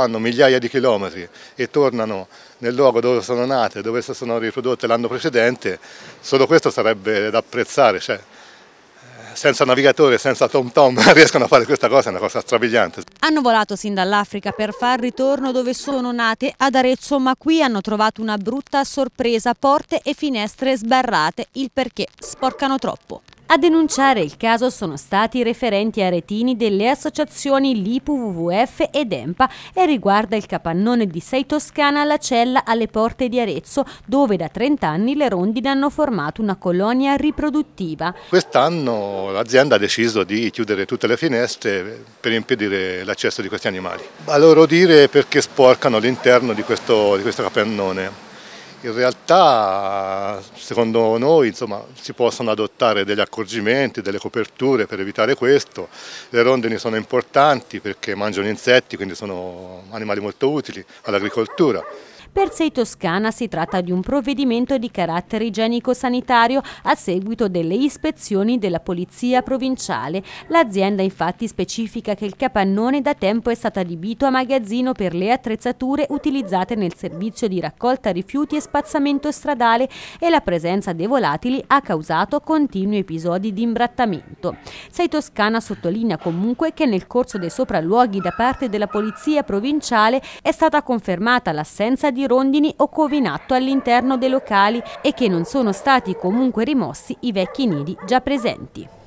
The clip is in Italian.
fanno migliaia di chilometri e tornano nel luogo dove sono nate, dove si sono riprodotte l'anno precedente, solo questo sarebbe da apprezzare, cioè, eh, senza navigatore, senza tom tom, riescono a fare questa cosa, è una cosa strabiliante. Hanno volato sin dall'Africa per far ritorno dove sono nate ad Arezzo, ma qui hanno trovato una brutta sorpresa, porte e finestre sbarrate, il perché sporcano troppo. A denunciare il caso sono stati i referenti aretini delle associazioni LIPU, WWF ed EMPA e riguarda il capannone di Sei Toscana alla cella alle porte di Arezzo, dove da 30 anni le rondine hanno formato una colonia riproduttiva. Quest'anno l'azienda ha deciso di chiudere tutte le finestre per impedire l'accesso di questi animali. A loro dire perché sporcano l'interno di, di questo capannone in realtà secondo noi insomma, si possono adottare degli accorgimenti, delle coperture per evitare questo, le rondini sono importanti perché mangiano insetti quindi sono animali molto utili all'agricoltura. Per Sei Toscana si tratta di un provvedimento di carattere igienico-sanitario a seguito delle ispezioni della Polizia Provinciale. L'azienda infatti specifica che il capannone da tempo è stato adibito a magazzino per le attrezzature utilizzate nel servizio di raccolta rifiuti e spazzamento stradale e la presenza dei volatili ha causato continui episodi di imbrattamento. Sei Toscana sottolinea comunque che nel corso dei sopralluoghi da parte della Polizia Provinciale è stata confermata l'assenza di di rondini o covinatto all'interno dei locali e che non sono stati comunque rimossi i vecchi nidi già presenti.